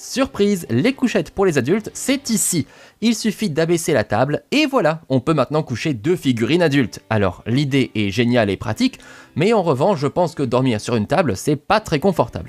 Surprise, les couchettes pour les adultes, c'est ici. Il suffit d'abaisser la table et voilà, on peut maintenant coucher deux figurines adultes. Alors l'idée est géniale et pratique, mais en revanche je pense que dormir sur une table c'est pas très confortable.